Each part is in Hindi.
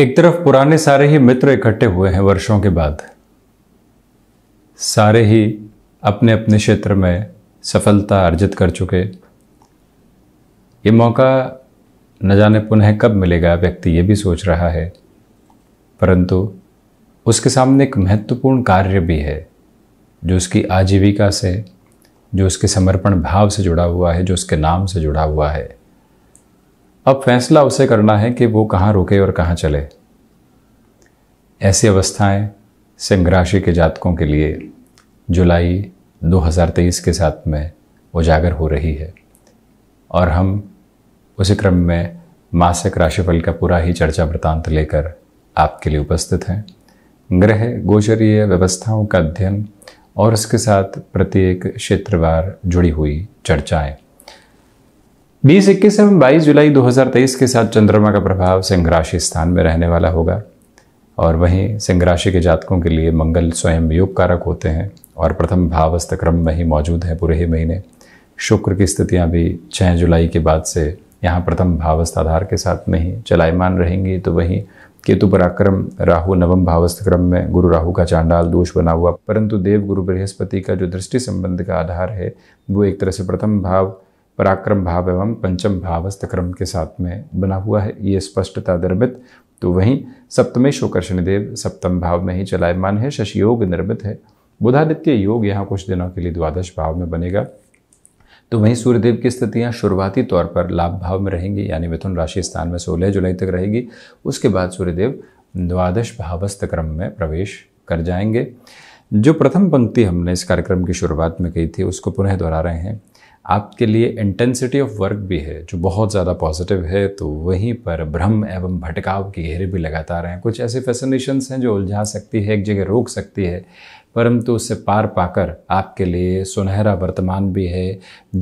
एक तरफ पुराने सारे ही मित्र इकट्ठे हुए हैं वर्षों के बाद सारे ही अपने अपने क्षेत्र में सफलता अर्जित कर चुके ये मौका न जाने पुनः कब मिलेगा व्यक्ति ये भी सोच रहा है परंतु उसके सामने एक महत्वपूर्ण कार्य भी है जो उसकी आजीविका से जो उसके समर्पण भाव से जुड़ा हुआ है जो उसके नाम से जुड़ा हुआ है अब फैसला उसे करना है कि वो कहाँ रुके और कहाँ चले ऐसी अवस्थाएं सिंह राशि के जातकों के लिए जुलाई 2023 के साथ में उजागर हो रही है और हम उसी क्रम में मासिक राशिफल का पूरा ही चर्चा वृतांत लेकर आपके लिए उपस्थित हैं ग्रह गोचरीय व्यवस्थाओं का अध्ययन और उसके साथ प्रत्येक क्षेत्रवार जुड़ी हुई चर्चाएं बीस इक्कीस एवं बाईस जुलाई 2023 के साथ चंद्रमा का प्रभाव सिंह राशि स्थान में रहने वाला होगा और वहीं सिंह राशि के जातकों के लिए मंगल स्वयं योग कारक होते हैं और प्रथम भावस्थ क्रम में ही मौजूद है पूरे ही महीने शुक्र की स्थितियाँ भी छः जुलाई के बाद से यहाँ प्रथम भावस्थ आधार के साथ नहीं चलायमान रहेंगी तो वहीं केतु पराक्रम राहु नवम भावस्थ क्रम में गुरु राहु का चांडाल दोष बना हुआ परंतु देव गुरु बृहस्पति का जो दृष्टि संबंध का आधार है वो एक तरह से प्रथम भाव पराक्रम भाव एवं पंचम भावस्थ क्रम के साथ में बना हुआ है ये स्पष्टता निर्मित तो वहीं सप्तमेश होकर देव सप्तम भाव में ही चलायमान है शशि योग निर्मित है बुधादित्य योग यहाँ कुछ दिनों के लिए द्वादश भाव में बनेगा तो वहीं सूर्यदेव की स्थितियाँ शुरुआती तौर पर लाभ भाव में रहेंगी यानी मिथुन राशि स्थान में सोलह जुलाई तक रहेगी उसके बाद सूर्यदेव द्वादश भावस्थ क्रम में प्रवेश कर जाएंगे जो प्रथम पंक्ति हमने इस कार्यक्रम की शुरुआत में कही थी उसको पुनः दोहरा रहे हैं आपके लिए इंटेंसिटी ऑफ वर्क भी है जो बहुत ज़्यादा पॉजिटिव है तो वहीं पर भ्रम एवं भटकाव के घेरे भी लगातार हैं कुछ ऐसे फैसिनेशंस हैं जो उलझा सकती है एक जगह रोक सकती है परंतु उसे पार पाकर आपके लिए सुनहरा वर्तमान भी है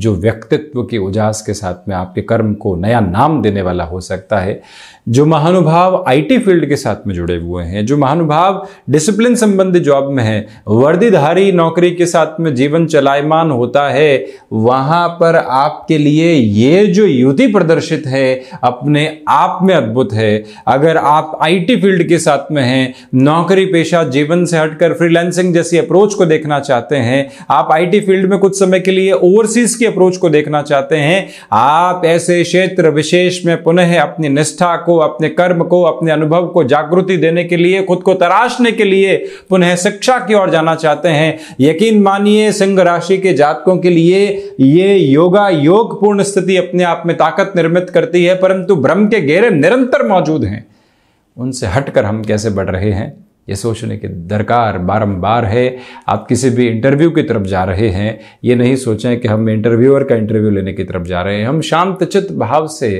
जो व्यक्तित्व की उजास के साथ में आपके कर्म को नया नाम देने वाला हो सकता है जो महानुभाव आईटी फील्ड के साथ में जुड़े हुए हैं जो महानुभाव डिसिप्लिन संबंधी जॉब में है वर्दीधारी नौकरी के साथ में जीवन चलायमान होता है वहां पर आपके लिए ये जो युति प्रदर्शित है अपने आप में अद्भुत है अगर आप आईटी फील्ड के साथ में हैं नौकरी पेशा जीवन से हटकर फ्रीलैंसिंग जैसी अप्रोच को देखना चाहते हैं आप आईटी फील्ड में कुछ समय के लिए ओवरसीज की अप्रोच को देखना चाहते हैं आप ऐसे क्षेत्र विशेष में पुनः अपनी निष्ठा को अपने कर्म को अपने अनुभव को जागृति देने के लिए खुद को तराशने के लिए पुनः शिक्षा की ओर जाना चाहते हैं यकीन मानिए सिंह राशि के जातकों के लिए ये योगा योग पूर्ण स्थिति अपने आप में ताकत निर्मित करती है परंतु भ्रम के घेरे निरंतर मौजूद हैं उनसे हटकर हम कैसे बढ़ रहे हैं ये सोचने की दरकार बारंबार है आप किसी भी इंटरव्यू की तरफ जा रहे हैं ये नहीं सोचें कि हम इंटरव्यूअर का इंटरव्यू लेने की तरफ जा रहे हैं हम शांतचित भाव से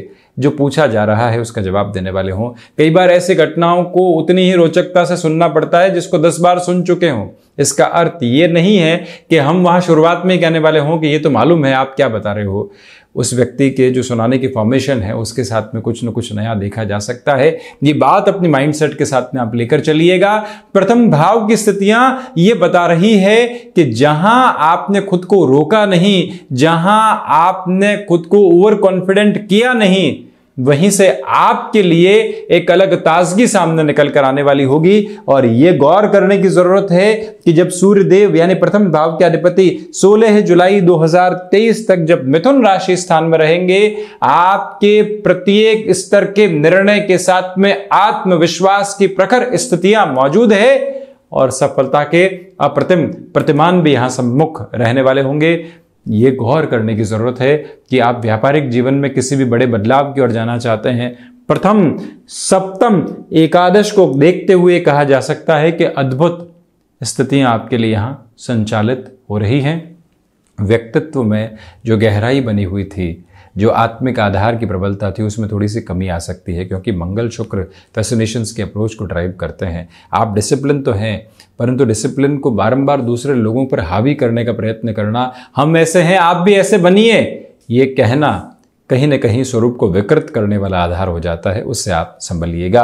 जो पूछा जा रहा है उसका जवाब देने वाले हों कई बार ऐसी घटनाओं को उतनी ही रोचकता से सुनना पड़ता है जिसको दस बार सुन चुके हों इसका अर्थ ये नहीं है कि हम वहाँ शुरुआत में कहने वाले हों कि ये तो मालूम है आप क्या बता रहे हो उस व्यक्ति के जो सुनाने की फॉर्मेशन है उसके साथ में कुछ न कुछ नया देखा जा सकता है ये बात अपनी माइंडसेट के साथ में आप लेकर चलिएगा प्रथम भाव की स्थितियां ये बता रही है कि जहां आपने खुद को रोका नहीं जहां आपने खुद को ओवर कॉन्फिडेंट किया नहीं वहीं से आपके लिए एक अलग ताजगी सामने निकल कर आने वाली होगी और यह गौर करने की जरूरत है कि जब सूर्य देव यानी प्रथम भाव के अधिपति 16 जुलाई 2023 तक जब मिथुन राशि स्थान में रहेंगे आपके प्रत्येक स्तर के निर्णय के साथ में आत्मविश्वास की प्रखर स्थितियां मौजूद है और सफलता के अप्रतिम प्रतिमान भी यहां सम्मुख रहने वाले होंगे ये गौर करने की ज़रूरत है कि आप व्यापारिक जीवन में किसी भी बड़े बदलाव की ओर जाना चाहते हैं प्रथम सप्तम एकादश को देखते हुए कहा जा सकता है कि अद्भुत स्थितियां आपके लिए यहाँ संचालित हो रही हैं व्यक्तित्व में जो गहराई बनी हुई थी जो आत्मिक आधार की प्रबलता थी उसमें थोड़ी सी कमी आ सकती है क्योंकि मंगल शुक्र फैसिनेशंस के अप्रोच को ड्राइव करते हैं आप डिसिप्लिन तो हैं परंतु डिसिप्लिन को बारंबार दूसरे लोगों पर हावी करने का प्रयत्न करना हम ऐसे हैं आप भी ऐसे बनिए ये कहना कहीं ना कहीं स्वरूप को विकृत करने वाला आधार हो जाता है उससे आप संभलिएगा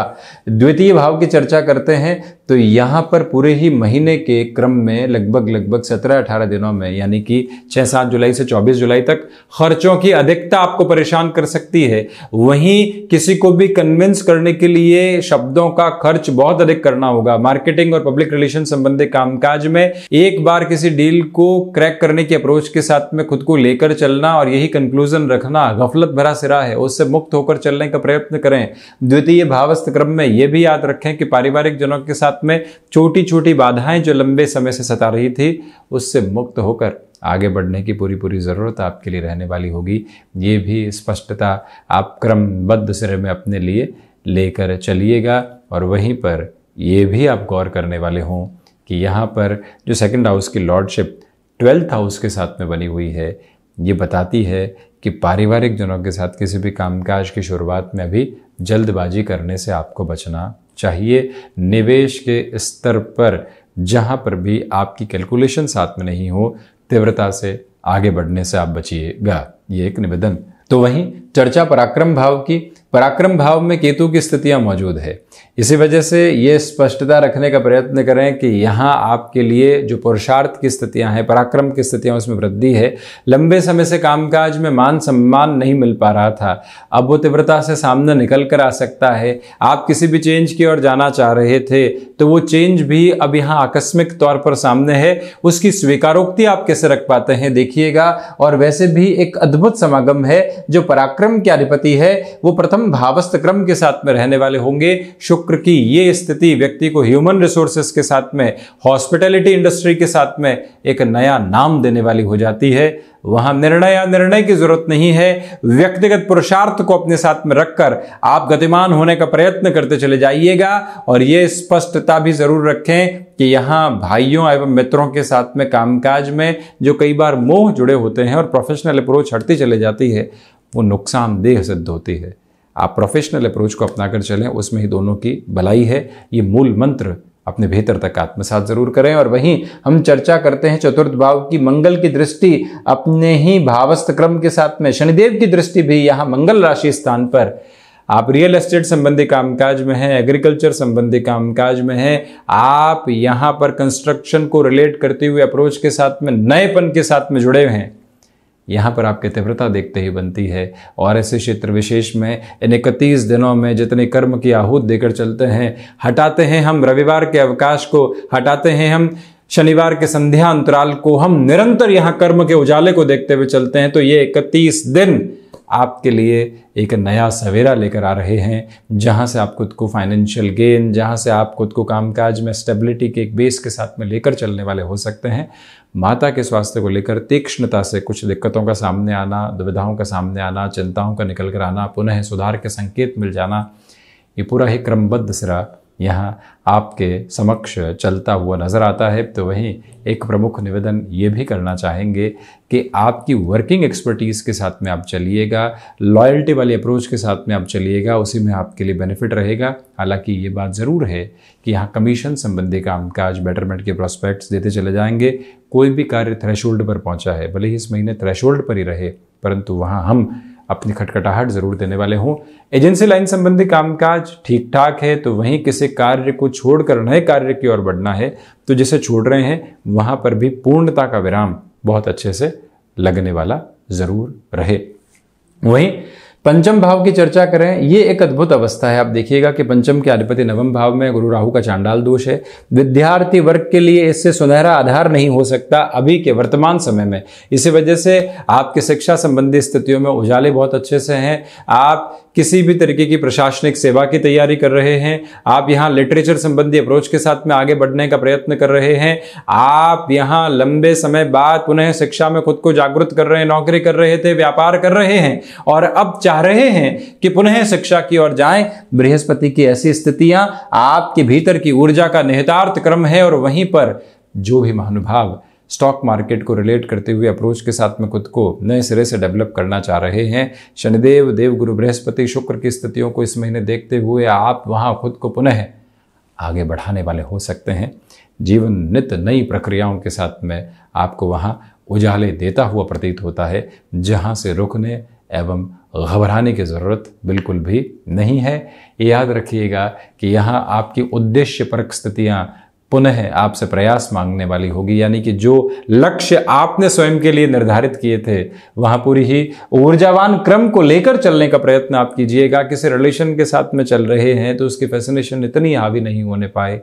द्वितीय भाव की चर्चा करते हैं तो यहाँ पर पूरे ही महीने के क्रम में लगभग लगभग 17-18 दिनों में यानी कि 6-7 जुलाई से 24 जुलाई तक खर्चों की अधिकता आपको परेशान कर सकती है वहीं किसी को भी कन्विंस करने के लिए शब्दों का खर्च बहुत अधिक करना होगा मार्केटिंग और पब्लिक रिलेशन संबंधी कामकाज में एक बार किसी डील को क्रैक करने की अप्रोच के साथ में खुद को लेकर चलना और यही कंक्लूजन रखना गफलत भरा सिरा है उससे मुक्त होकर चलने का प्रयत्न करें द्वितीय भावस्थ क्रम में यह भी याद रखें कि पारिवारिक जनों के साथ साथ में छोटी छोटी बाधाएं जो लंबे समय से सता रही थी उससे मुक्त होकर आगे बढ़ने की पूरी पूरी ज़रूरत आपके लिए रहने वाली होगी ये भी स्पष्टता आप क्रमबद्ध सिरे में अपने लिए लेकर चलिएगा और वहीं पर ये भी आप गौर करने वाले हों कि यहाँ पर जो सेकंड हाउस की लॉर्डशिप ट्वेल्थ हाउस के साथ में बनी हुई है ये बताती है कि पारिवारिक जनों के साथ किसी भी कामकाज की शुरुआत में भी जल्दबाजी करने से आपको बचना चाहिए निवेश के स्तर पर जहाँ पर भी आपकी कैलकुलेशन साथ में नहीं हो तीव्रता से आगे बढ़ने से आप बचिएगा ये एक निवेदन तो वहीं चर्चा पराक्रम भाव की पराक्रम भाव में केतु की स्थितियां मौजूद है इसी वजह से ये स्पष्टता रखने का प्रयत्न करें कि यहाँ आपके लिए जो पुरुषार्थ की स्थितियां हैं पराक्रम की स्थितियां उसमें वृद्धि है लंबे समय से कामकाज में मान सम्मान नहीं मिल पा रहा था अब वो तीव्रता से सामने निकल कर आ सकता है आप किसी भी चेंज की ओर जाना चाह रहे थे तो वो चेंज भी अब यहाँ आकस्मिक तौर पर सामने है उसकी स्वीकारोक्ति आप कैसे रख पाते हैं देखिएगा और वैसे भी एक अद्भुत समागम है जो पराक्रम के अधिपति है वो प्रथम हम भावस्थ क्रम के साथ में रहने वाले होंगे शुक्र की ये स्थिति व्यक्ति को ह्यूमन रिसोर्सेस के साथ में हॉस्पिटैलिटी इंडस्ट्री के साथ में एक नया नाम देने वाली हो जाती है वहां निर्णय या निर्णय की जरूरत नहीं है व्यक्तिगत पुरुषार्थ को अपने साथ में रखकर आप गतिमान होने का प्रयत्न करते चले जाइएगा और ये स्पष्टता भी जरूर रखें कि यहाँ भाइयों एवं मित्रों के साथ में कामकाज में जो कई बार मोह जुड़े होते हैं और प्रोफेशनल अप्रोच हटती चले जाती है वो नुकसानदेह सिद्ध होती है आप प्रोफेशनल अप्रोच को अपनाकर चलें उसमें ही दोनों की भलाई है ये मूल मंत्र अपने भीतर तक आत्मसात जरूर करें और वहीं हम चर्चा करते हैं चतुर्थ भाव की मंगल की दृष्टि अपने ही भावस्थ क्रम के साथ में शनिदेव की दृष्टि भी यहाँ मंगल राशि स्थान पर आप रियल एस्टेट संबंधी कामकाज में हैं एग्रीकल्चर संबंधी कामकाज में हैं आप यहाँ पर कंस्ट्रक्शन को रिलेट करते हुए अप्रोच के साथ में नएपन के साथ में जुड़े हुए हैं यहाँ पर आपकी तीव्रता देखते ही बनती है और ऐसे क्षेत्र विशेष में इन इकतीस दिनों में जितने कर्म की आहूत देकर चलते हैं हटाते हैं हम रविवार के अवकाश को हटाते हैं हम शनिवार के संध्या अंतराल को हम निरंतर यहाँ कर्म के उजाले को देखते हुए चलते हैं तो ये इकतीस दिन आपके लिए एक नया सवेरा लेकर आ रहे हैं जहाँ से आप खुद को फाइनेंशियल गेन जहाँ से आप खुद को कामकाज में स्टेबिलिटी के एक बेस के साथ में लेकर चलने वाले हो सकते हैं माता के स्वास्थ्य को लेकर तीक्ष्णता से कुछ दिक्कतों का सामने आना दुविधाओं का सामने आना चिंताओं का निकल कर आना पुनः सुधार के संकेत मिल जाना ये पूरा ही क्रमबद्ध सिरा यहाँ आपके समक्ष चलता हुआ नज़र आता है तो वहीं एक प्रमुख निवेदन ये भी करना चाहेंगे कि आपकी वर्किंग एक्सपर्टीज़ के साथ में आप चलिएगा लॉयल्टी वाली अप्रोच के साथ में आप चलिएगा उसी में आपके लिए बेनिफिट रहेगा हालांकि ये बात ज़रूर है कि यहाँ कमीशन संबंधी कामकाज बेटरमेंट के प्रोस्पेक्ट्स देते चले जाएंगे कोई भी कार्य थ्रेशोल्ड पर पहुँचा है भले ही इस महीने थ्रेशोल्ड पर ही रहे परंतु वहाँ हम अपनी खटखटाहट जरूर देने वाले हों एजेंसी लाइन संबंधी कामकाज ठीक ठाक है तो वहीं किसी कार्य को छोड़कर नए कार्य की ओर बढ़ना है तो जिसे छोड़ रहे हैं वहां पर भी पूर्णता का विराम बहुत अच्छे से लगने वाला जरूर रहे वहीं पंचम भाव की चर्चा करें ये एक अद्भुत अवस्था है आप देखिएगा कि पंचम के अधिपति नवम भाव में गुरु राहु का चांडाल दोष है विद्यार्थी वर्ग के लिए इससे सुनहरा आधार नहीं हो सकता अभी के वर्तमान समय में इसी वजह से आपके शिक्षा संबंधी स्थितियों में उजाले बहुत अच्छे से हैं आप किसी भी तरीके की प्रशासनिक सेवा की तैयारी कर रहे हैं आप यहाँ लिटरेचर संबंधी अप्रोच के साथ में आगे बढ़ने का प्रयत्न कर रहे हैं आप यहाँ लंबे समय बाद पुनः शिक्षा में खुद को जागृत कर रहे हैं नौकरी कर रहे थे व्यापार कर रहे हैं और अब चाह रहे हैं कि पुनः शिक्षा की ओर जाए बृहस्पति की ऐसी स्थितियां आपके भीतर की ऊर्जा का निहितार्थ क्रम है और वहीं पर जो भी महानुभाव स्टॉक मार्केट को रिलेट करते हुए अप्रोच के साथ में खुद को नए सिरे से डेवलप करना चाह रहे हैं शनिदेव देव गुरु बृहस्पति शुक्र की स्थितियों को इस महीने देखते हुए आप वहाँ खुद को पुनः आगे बढ़ाने वाले हो सकते हैं जीवन नित्य नई प्रक्रियाओं के साथ में आपको वहाँ उजाले देता हुआ प्रतीत होता है जहाँ से रुकने एवं घबराने की ज़रूरत बिल्कुल भी नहीं है याद रखिएगा कि यहाँ आपकी उद्देश्य परक स्थितियाँ पुनः आपसे प्रयास मांगने वाली होगी यानी कि जो लक्ष्य आपने स्वयं के लिए निर्धारित किए थे वहां पूरी ही ऊर्जावान क्रम को लेकर चलने का प्रयत्न आप कीजिएगा किसी रिलेशन के साथ में चल रहे हैं तो उसकी फैसिनेशन इतनी हावी नहीं होने पाए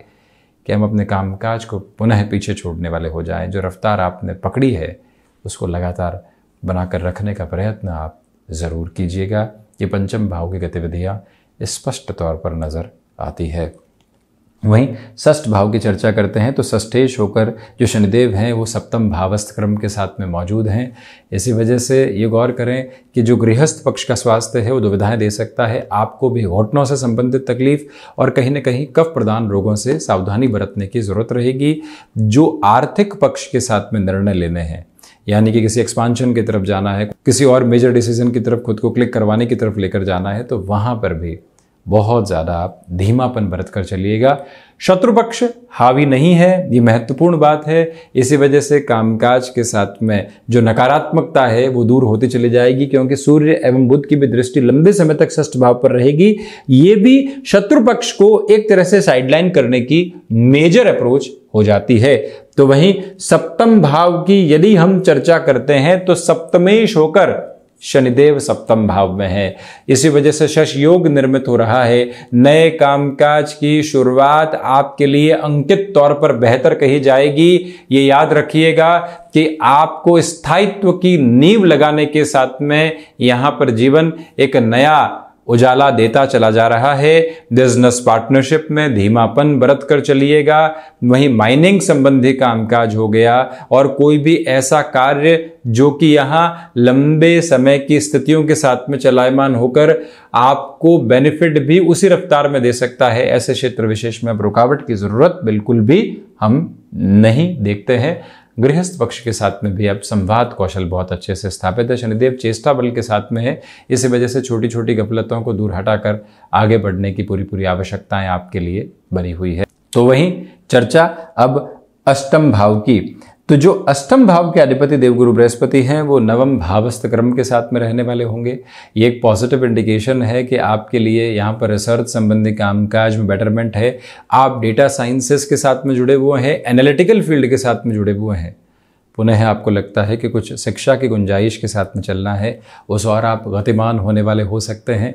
कि हम अपने कामकाज को पुनः पीछे छोड़ने वाले हो जाएं जो रफ्तार आपने पकड़ी है उसको लगातार बनाकर रखने का प्रयत्न आप ज़रूर कीजिएगा ये पंचम भाव की गतिविधियाँ स्पष्ट तौर पर नज़र आती है वहीं षष्ठ भाव की चर्चा करते हैं तो षष्ठेश होकर जो शनिदेव हैं वो सप्तम भावस्थ क्रम के साथ में मौजूद हैं इसी वजह से ये गौर करें कि जो गृहस्थ पक्ष का स्वास्थ्य है वो दुविधाएं दे सकता है आपको भी घोटनों से संबंधित तकलीफ और कहीं ना कहीं कफ प्रदान रोगों से सावधानी बरतने की ज़रूरत रहेगी जो आर्थिक पक्ष के साथ में निर्णय लेने हैं यानी कि किसी एक्सपांशन की तरफ जाना है किसी और मेजर डिसीजन की तरफ खुद को क्लिक करवाने की तरफ लेकर जाना है तो वहाँ पर भी बहुत ज़्यादा आप धीमापन बरत कर चलिएगा शत्रु पक्ष हावी नहीं है ये महत्वपूर्ण बात है इसी वजह से कामकाज के साथ में जो नकारात्मकता है वो दूर होती चली जाएगी क्योंकि सूर्य एवं बुद्ध की भी दृष्टि लंबे समय तक षष्ठ भाव पर रहेगी ये भी शत्रु पक्ष को एक तरह से साइडलाइन करने की मेजर अप्रोच हो जाती है तो वहीं सप्तम भाव की यदि हम चर्चा करते हैं तो सप्तमेश होकर शनिदेव सप्तम भाव में है इसी वजह से शश योग निर्मित हो रहा है नए कामकाज की शुरुआत आपके लिए अंकित तौर पर बेहतर कही जाएगी ये याद रखिएगा कि आपको स्थायित्व की नींव लगाने के साथ में यहाँ पर जीवन एक नया उजाला देता चला जा रहा है बिजनेस पार्टनरशिप में धीमापन बरत कर चलिएगा वहीं माइनिंग संबंधी कामकाज हो गया और कोई भी ऐसा कार्य जो कि यहाँ लंबे समय की स्थितियों के साथ में चलायमान होकर आपको बेनिफिट भी उसी रफ्तार में दे सकता है ऐसे क्षेत्र विशेष में रुकावट की ज़रूरत बिल्कुल भी हम नहीं देखते हैं गृहस्थ पक्ष के साथ में भी अब संवाद कौशल बहुत अच्छे से स्थापित है शनिदेव चेष्टा बल के साथ में है इसी वजह से छोटी छोटी गफलतों को दूर हटाकर आगे बढ़ने की पूरी पूरी आवश्यकताएं आपके लिए बनी हुई है तो वहीं चर्चा अब अष्टम भाव की तो जो अष्टम भाव के अधिपति देवगुरु बृहस्पति हैं वो नवम भावस्थ क्रम के साथ में रहने वाले होंगे ये एक पॉजिटिव इंडिकेशन है कि आपके लिए यहाँ पर रिसर्च संबंधी कामकाज में बेटरमेंट है आप डेटा साइंसेस के साथ में जुड़े हुए हैं एनालिटिकल फील्ड के साथ में जुड़े हुए हैं पुनः आपको लगता है कि कुछ शिक्षा की गुंजाइश के साथ में चलना है उस और आप गतिमान होने वाले हो सकते हैं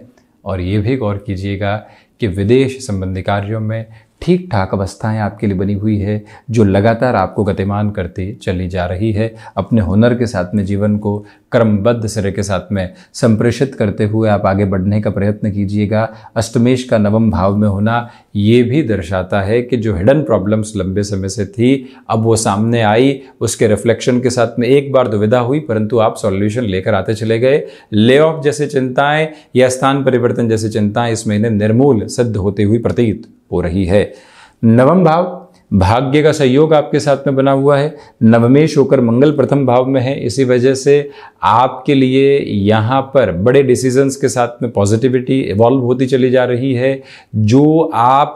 और ये भी गौर कीजिएगा कि विदेश संबंधी कार्यों में ठीक ठाक अवस्थाएं आपके लिए बनी हुई है जो लगातार आपको गतिमान करते चली जा रही है अपने हुनर के साथ में जीवन को क्रमबद्ध सिरे के साथ में संप्रेषित करते हुए आप आगे बढ़ने का प्रयत्न कीजिएगा अष्टमेश का नवम भाव में होना ये भी दर्शाता है कि जो हिडन प्रॉब्लम्स लंबे समय से थी अब वो सामने आई उसके रिफ्लेक्शन के साथ में एक बार दुविधा हुई परंतु आप सॉल्यूशन लेकर आते चले गए ले ऑफ जैसे चिंताएं या स्थान परिवर्तन जैसी चिंताएं इस महीने निर्मूल सिद्ध होती हुई प्रतीत हो रही है नवम भाव भाग्य का सहयोग आपके साथ में बना हुआ है नवमेश होकर मंगल प्रथम भाव में है इसी वजह से आपके लिए यहाँ पर बड़े डिसीजंस के साथ में पॉजिटिविटी इवॉल्व होती चली जा रही है जो आप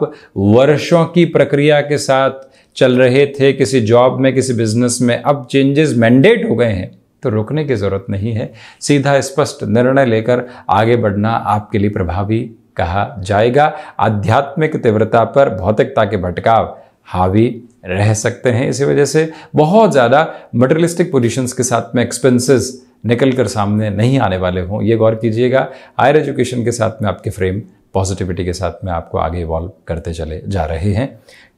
वर्षों की प्रक्रिया के साथ चल रहे थे किसी जॉब में किसी बिजनेस में अब चेंजेस मैंडेट हो गए हैं तो रुकने की ज़रूरत नहीं है सीधा स्पष्ट निर्णय लेकर आगे बढ़ना आपके लिए प्रभावी कहा जाएगा आध्यात्मिक तीव्रता पर भौतिकता के भटकाव हावी रह सकते हैं इसी वजह से बहुत ज़्यादा मटेरियलिस्टिक पोजिशन के साथ में एक्सपेंसेस निकल कर सामने नहीं आने वाले हों ये गौर कीजिएगा हायर एजुकेशन के साथ में आपके फ्रेम पॉजिटिविटी के साथ में आपको आगे इवॉल्व करते चले जा रहे हैं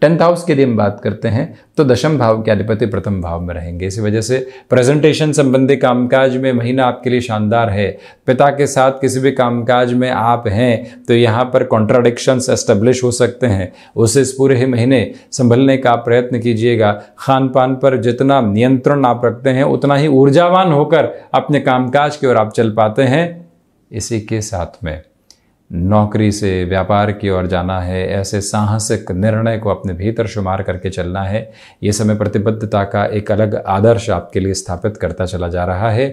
टेंथ हाउस के लिए हम बात करते हैं तो दशम भाव के अधिपति प्रथम भाव में रहेंगे इसी वजह से प्रेजेंटेशन संबंधी कामकाज में महीना आपके लिए शानदार है पिता के साथ किसी भी कामकाज में आप हैं तो यहाँ पर कॉन्ट्राडिक्शंस एस्टेब्लिश हो सकते हैं उसे इस पूरे ही महीने संभलने का प्रयत्न कीजिएगा खान पान पर जितना नियंत्रण आप रखते हैं उतना ही ऊर्जावान होकर अपने कामकाज की ओर आप चल पाते हैं इसी के साथ में नौकरी से व्यापार की ओर जाना है ऐसे साहसिक निर्णय को अपने भीतर शुमार करके चलना है ये समय प्रतिबद्धता का एक अलग आदर्श आपके लिए स्थापित करता चला जा रहा है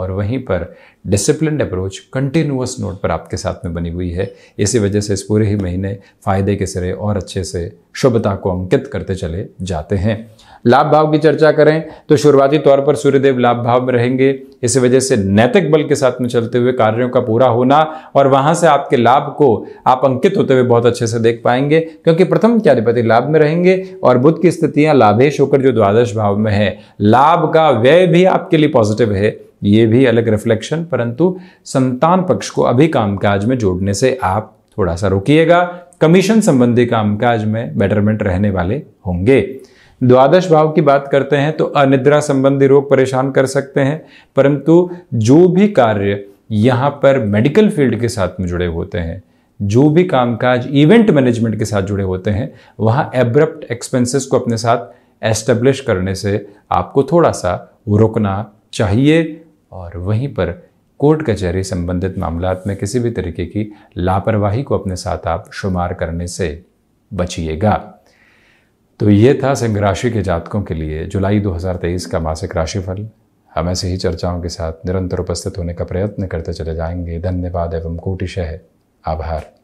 और वहीं पर डिसिप्लिन अप्रोच कंटिन्यूस नोट पर आपके साथ में बनी हुई है इसी वजह से इस पूरे ही महीने फायदे के सिरे और अच्छे से शुभता को अंकित करते चले जाते हैं लाभ भाव की चर्चा करें तो शुरुआती तौर पर सूर्यदेव लाभ भाव में रहेंगे इसी वजह से नैतिक बल के साथ में चलते हुए कार्यों का पूरा होना और वहां से आपके लाभ को आप अंकित होते हुए बहुत अच्छे से देख पाएंगे क्योंकि प्रथम अधिपति लाभ में रहेंगे और बुद्ध की स्थितियां लाभेश होकर जो द्वादश भाव में है लाभ का व्यय भी आपके लिए पॉजिटिव है ये भी अलग रिफ्लेक्शन परंतु संतान पक्ष को अभी कामकाज में जोड़ने से आप थोड़ा सा रुकिएगा कमीशन संबंधी कामकाज में बेटरमेंट रहने वाले होंगे द्वादश भाव की बात करते हैं तो अनिद्रा संबंधी रोग परेशान कर सकते हैं परंतु जो भी कार्य यहाँ पर मेडिकल फील्ड के साथ में जुड़े होते हैं जो भी कामकाज इवेंट मैनेजमेंट के साथ जुड़े होते हैं वहाँ एब्रप्ट एक्सपेंसेस को अपने साथ एस्टेब्लिश करने से आपको थोड़ा सा रोकना चाहिए और वहीं पर कोर्ट कचहरी संबंधित मामलात में किसी भी तरीके की लापरवाही को अपने साथ आप शुमार करने से बचिएगा तो ये था सिंह राशि के जातकों के लिए जुलाई 2023 का मासिक राशिफल हम ऐसे ही चर्चाओं के साथ निरंतर उपस्थित होने का प्रयत्न करते चले जाएंगे धन्यवाद एवं कोटिशह आभार